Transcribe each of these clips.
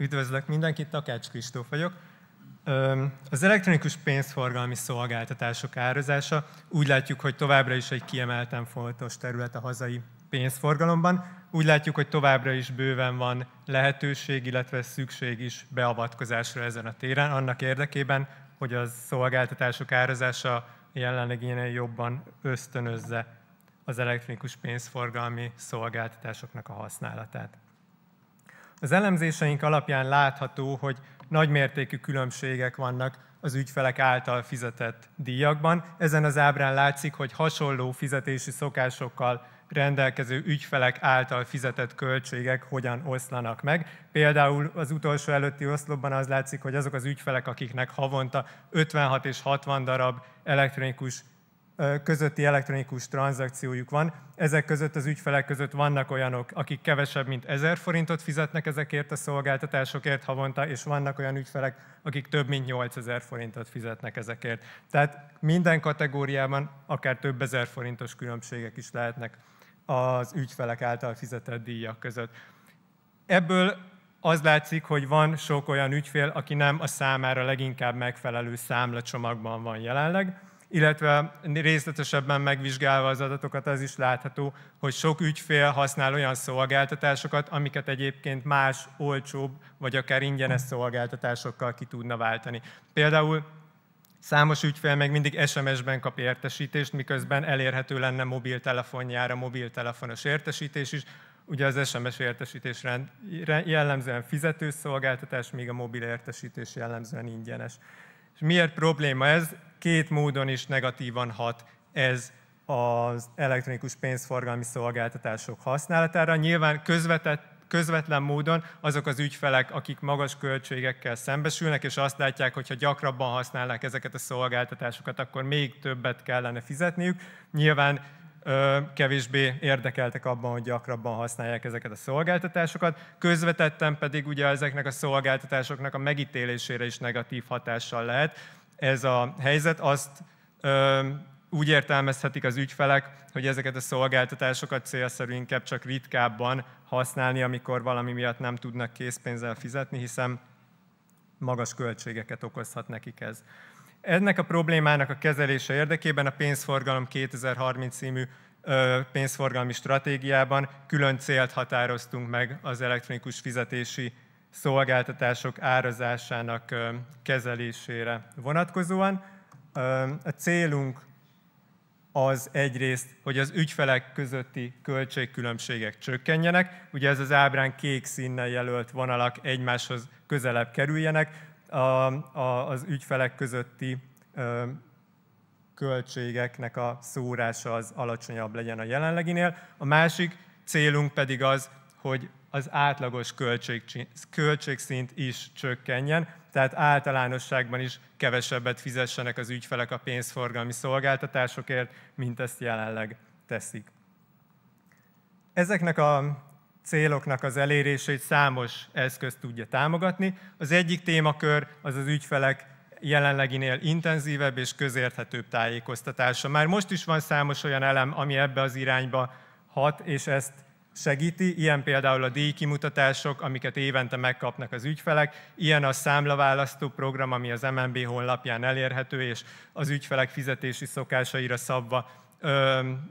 Üdvözlök mindenkit, Takács Kristóf vagyok. Az elektronikus pénzforgalmi szolgáltatások árazása úgy látjuk, hogy továbbra is egy kiemelten fontos terület a hazai pénzforgalomban. Úgy látjuk, hogy továbbra is bőven van lehetőség, illetve szükség is beavatkozásra ezen a téren, annak érdekében, hogy a szolgáltatások árazása jelenleg ilyen jobban ösztönözze az elektronikus pénzforgalmi szolgáltatásoknak a használatát. Az elemzéseink alapján látható, hogy nagymértékű különbségek vannak az ügyfelek által fizetett díjakban. Ezen az ábrán látszik, hogy hasonló fizetési szokásokkal rendelkező ügyfelek által fizetett költségek hogyan oszlanak meg. Például az utolsó előtti oszlopban az látszik, hogy azok az ügyfelek, akiknek havonta 56 és 60 darab elektronikus közötti elektronikus tranzakciójuk van. Ezek között az ügyfelek között vannak olyanok, akik kevesebb, mint 1000 forintot fizetnek ezekért a szolgáltatásokért havonta, és vannak olyan ügyfelek, akik több, mint 8000 forintot fizetnek ezekért. Tehát minden kategóriában akár több ezer forintos különbségek is lehetnek az ügyfelek által fizetett díjak között. Ebből az látszik, hogy van sok olyan ügyfél, aki nem a számára leginkább megfelelő számlacsomagban van jelenleg, illetve részletesebben megvizsgálva az adatokat az is látható, hogy sok ügyfél használ olyan szolgáltatásokat, amiket egyébként más, olcsóbb vagy akár ingyenes szolgáltatásokkal ki tudna váltani. Például Számos ügyfél még mindig SMS-ben kap értesítést, miközben elérhető lenne mobiltelefonjára mobiltelefonos értesítés is. Ugye az SMS értesítés jellemzően fizetős szolgáltatás, míg a mobil értesítés jellemzően ingyenes. És miért probléma ez? Két módon is negatívan hat ez az elektronikus pénzforgalmi szolgáltatások használatára. Nyilván közvetett, közvetlen módon azok az ügyfelek, akik magas költségekkel szembesülnek, és azt látják, hogy ha gyakrabban használnák ezeket a szolgáltatásokat, akkor még többet kellene fizetniük. Nyilván kevésbé érdekeltek abban, hogy gyakrabban használják ezeket a szolgáltatásokat. Közvetetten pedig ugye ezeknek a szolgáltatásoknak a megítélésére is negatív hatással lehet. Ez a helyzet azt úgy értelmezhetik az ügyfelek, hogy ezeket a szolgáltatásokat célszerű inkább csak ritkábban használni, amikor valami miatt nem tudnak készpénzzel fizetni, hiszen magas költségeket okozhat nekik ez. Ennek a problémának a kezelése érdekében a Pénzforgalom 2030 című pénzforgalmi stratégiában külön célt határoztunk meg az elektronikus fizetési szolgáltatások árazásának kezelésére vonatkozóan. A célunk az egyrészt, hogy az ügyfelek közötti költségkülönbségek csökkenjenek, ugye ez az ábrán kék színnel jelölt vonalak egymáshoz közelebb kerüljenek, a, a, az ügyfelek közötti ö, költségeknek a szórása az alacsonyabb legyen a jelenleginél. A másik célunk pedig az, hogy az átlagos költség, költségszint is csökkenjen, tehát általánosságban is kevesebbet fizessenek az ügyfelek a pénzforgalmi szolgáltatásokért, mint ezt jelenleg teszik. Ezeknek a céloknak az elérését számos eszköz tudja támogatni. Az egyik témakör az az ügyfelek jelenleginél intenzívebb és közérthetőbb tájékoztatása. Már most is van számos olyan elem, ami ebbe az irányba hat, és ezt segíti, ilyen például a díjkimutatások, amiket évente megkapnak az ügyfelek, ilyen a számlaválasztó program, ami az MNB honlapján elérhető, és az ügyfelek fizetési szokásaira szabva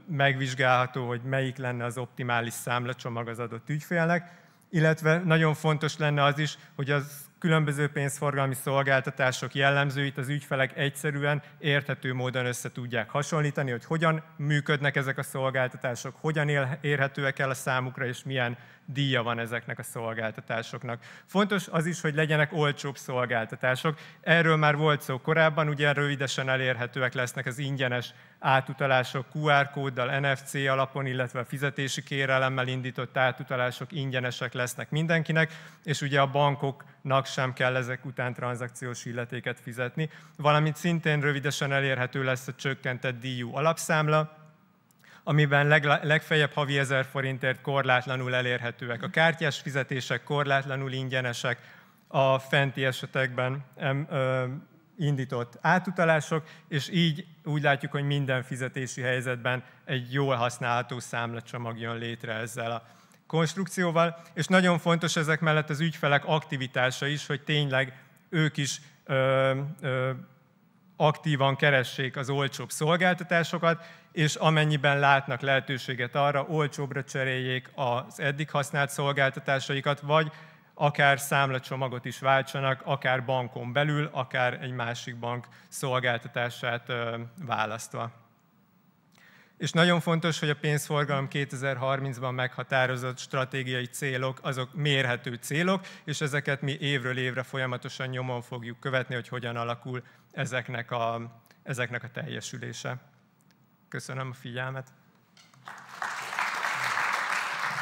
megvizsgálható, hogy melyik lenne az optimális számlacsomag az adott ügyfélnek, illetve nagyon fontos lenne az is, hogy az Különböző pénzforgalmi szolgáltatások jellemzőit az ügyfelek egyszerűen érthető módon össze tudják hasonlítani, hogy hogyan működnek ezek a szolgáltatások, hogyan érhetőek el a számukra, és milyen díja van ezeknek a szolgáltatásoknak. Fontos az is, hogy legyenek olcsóbb szolgáltatások. Erről már volt szó korábban, ugye rövidesen elérhetőek lesznek az ingyenes átutalások QR kóddal, NFC alapon, illetve a fizetési kérelemmel indított átutalások ingyenesek lesznek mindenkinek, és ugye a bankoknak sem kell ezek után tranzakciós illetéket fizetni, valamint szintén rövidesen elérhető lesz a csökkentett díjú alapszámla, amiben legfeljebb havi 1000 forintért korlátlanul elérhetőek. A kártyás fizetések korlátlanul ingyenesek, a fenti esetekben indított átutalások, és így úgy látjuk, hogy minden fizetési helyzetben egy jól használható számlacsomag jön létre ezzel a konstrukcióval, és nagyon fontos ezek mellett az ügyfelek aktivitása is, hogy tényleg ők is ö, ö, aktívan keressék az olcsóbb szolgáltatásokat, és amennyiben látnak lehetőséget arra, olcsóbbra cseréljék az eddig használt szolgáltatásaikat, vagy akár számlacsomagot is váltsanak, akár bankon belül, akár egy másik bank szolgáltatását választva. És nagyon fontos, hogy a pénzforgalom 2030-ban meghatározott stratégiai célok, azok mérhető célok, és ezeket mi évről évre folyamatosan nyomon fogjuk követni, hogy hogyan alakul ezeknek a, ezeknek a teljesülése. Köszönöm a figyelmet!